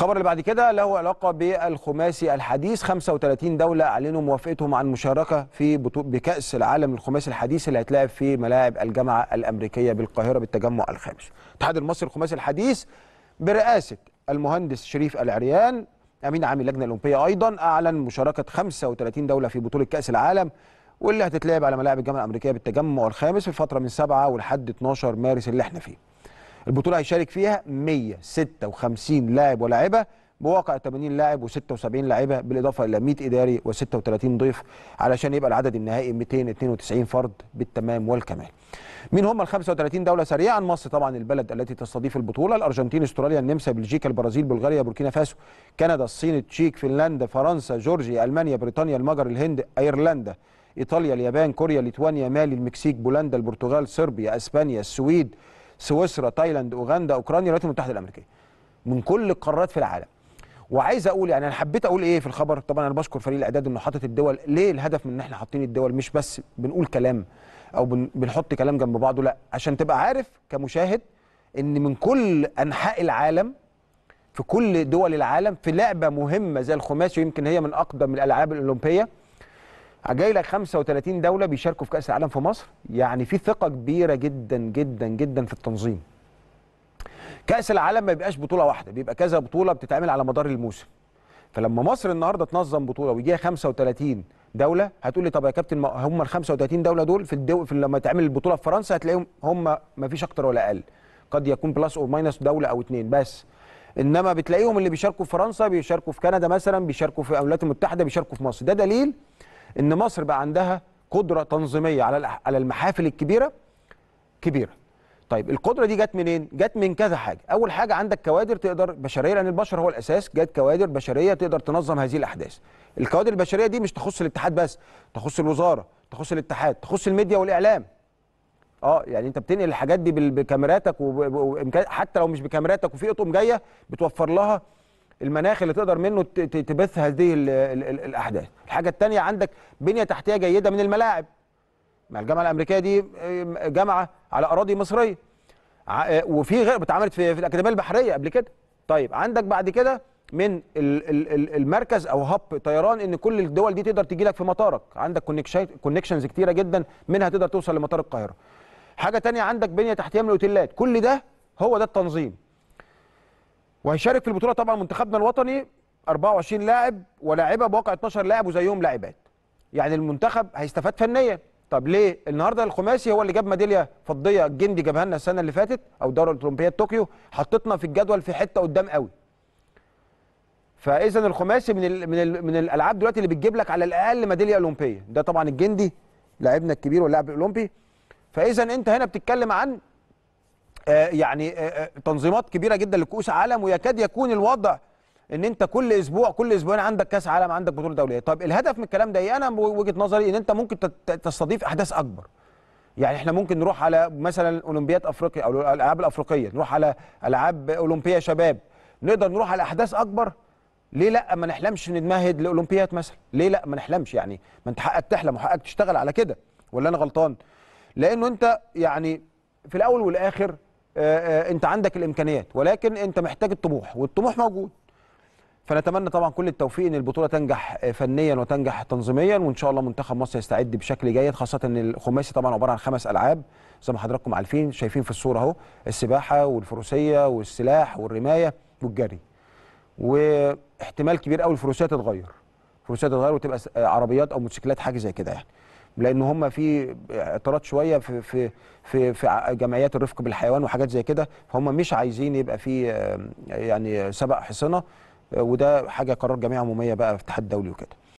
الخبر اللي بعد كده له علاقه بالخماسي الحديث 35 دوله اعلنوا موافقتهم عن المشاركه في بكاس العالم الخماسي الحديث اللي هيتلعب في ملاعب الجامعه الامريكيه بالقاهره بالتجمع الخامس. الاتحاد المصري الخماسي الحديث برئاسه المهندس شريف العريان امين عام اللجنه الاولمبيه ايضا اعلن مشاركه 35 دوله في بطوله كاس العالم واللي هتتلعب على ملاعب الجامعه الامريكيه بالتجمع الخامس في الفتره من 7 ولحد 12 مارس اللي احنا فيه. البطوله هيشارك فيها 156 لاعب ولاعبه بواقع 80 لاعب و76 لاعبه بالاضافه الى 100 اداري و36 ضيف علشان يبقى العدد النهائي 292 فرد بالتمام والكمال. مين هم ال 35 دوله سريعا؟ مصر طبعا البلد التي تستضيف البطوله، الارجنتين، استراليا، النمسا، بلجيكا، البرازيل، بلغاريا، بوركينا فاسو، كندا، الصين، التشيك، فنلندا، فرنسا، جورجيا، المانيا، بريطانيا، المجر، الهند، ايرلندا، ايطاليا، اليابان، كوريا، ليتوانيا، مالي، المكسيك، بولندا، البرتغال، صربيا، اسبانيا، السويد، سويسرا تايلاند اوغندا اوكرانيا الولايات المتحده الامريكيه من كل القارات في العالم وعايز اقول يعني انا حبيت اقول ايه في الخبر طبعا انا بشكر فريق الاعداد انه حاطط الدول ليه الهدف من ان احنا حاطين الدول مش بس بنقول كلام او بنحط كلام جنب بعضه لا عشان تبقى عارف كمشاهد ان من كل انحاء العالم في كل دول العالم في لعبه مهمه زي الخماسي ويمكن هي من اقدم الالعاب الاولمبيه جاي لك 35 دوله بيشاركوا في كاس العالم في مصر يعني في ثقه كبيره جدا جدا جدا في التنظيم كاس العالم ما بيبقاش بطوله واحده بيبقى كذا بطوله بتتعمل على مدار الموسم فلما مصر النهارده تنظم بطوله ويجيها 35 دوله هتقول لي طب يا كابتن هم ال 35 دوله دول في, الدو... في لما تعمل البطوله في فرنسا هتلاقيهم هم ما فيش اكتر ولا اقل قد يكون بلس او ماينس دوله او اتنين بس انما بتلاقيهم اللي بيشاركوا في فرنسا بيشاركوا في كندا مثلا بيشاركوا في الولايات المتحده بيشاركوا في مصر ده دليل ان مصر بقى عندها قدره تنظيميه على على المحافل الكبيره كبيره طيب القدره دي جت منين جت من كذا حاجه اول حاجه عندك كوادر تقدر بشريه لان البشر هو الاساس جت كوادر بشريه تقدر تنظم هذه الاحداث الكوادر البشريه دي مش تخص الاتحاد بس تخص الوزاره تخص الاتحاد تخص الميديا والاعلام اه يعني انت بتنقل الحاجات دي بكاميراتك وحتى حتى لو مش بكاميراتك وفي اطقم جايه بتوفر لها المناخ اللي تقدر منه تبث هذه الاحداث الحاجه الثانيه عندك بنيه تحتيه جيده من الملاعب ما الجامعه الامريكيه دي جامعه على اراضي مصريه اه، وفي غير اتعملت في, في الاكاديميه البحريه قبل كده طيب عندك بعد كده من المركز او هب طيران ان كل الدول دي تقدر تجي لك في مطارك عندك كونكشنز كتيره جدا منها تقدر توصل لمطار القاهره حاجه تانية عندك بنيه تحتيه من الاوتيلات كل ده هو ده التنظيم وهيشارك في البطوله طبعا منتخبنا الوطني 24 لاعب ولاعبه بواقع 12 لاعب وزيهم لاعبات يعني المنتخب هيستفاد فنيا طب ليه النهارده الخماسي هو اللي جاب ميداليه فضيه الجندي جابها لنا السنه اللي فاتت او الدوره الاولمبيه طوكيو حطتنا في الجدول في حته قدام قوي فاذا الخماسي من الـ من الـ من الالعاب دلوقتي اللي بتجيب لك على الاقل ميداليه اولمبيه ده طبعا الجندي لاعبنا الكبير واللاعب الاولمبي فاذا انت هنا بتتكلم عن آه، يعني آه، آه، تنظيمات كبيره جدا لكؤوس عالم ويكاد يكون الوضع ان انت كل اسبوع كل اسبوعين عندك كاس عالم عندك بطوله دوليه طب الهدف من الكلام ده ايه انا وجهه نظري ان انت ممكن تستضيف احداث اكبر يعني احنا ممكن نروح على مثلا اولمبياد افريقيا او الالعاب الافريقيه نروح على العاب اولمبيه شباب نقدر نروح على احداث اكبر ليه لا ما نحلمش نتمهد لاولمبياد مثلا ليه لا ما نحلمش يعني ما انت حقك تحلم وحقك تشتغل على كده ولا انا غلطان لانه انت يعني في الاول والاخر آه، آه، انت عندك الامكانيات ولكن انت محتاج الطموح والطموح موجود فنتمنى طبعا كل التوفيق ان البطوله تنجح آه، فنيا وتنجح تنظيميا وان شاء الله منتخب مصر يستعد بشكل جيد خاصه ان الخماسي طبعا عباره عن خمس العاب زي ما حضراتكم عارفين شايفين في الصوره اهو السباحه والفروسيه والسلاح والرمايه والجري واحتمال كبير قوي الفروسيه تتغير الفروسيه تتغير وتبقى عربيات او موتوسيكلات حاجه زي كده يعني لان هم في اعتراض شويه في في في, في جمعيات الرفق بالحيوان وحاجات زي كده فهم مش عايزين يبقى في يعني سبق حصنه وده حاجه قرار جمعيه عموميه بقى في الاتحاد الدولي وكده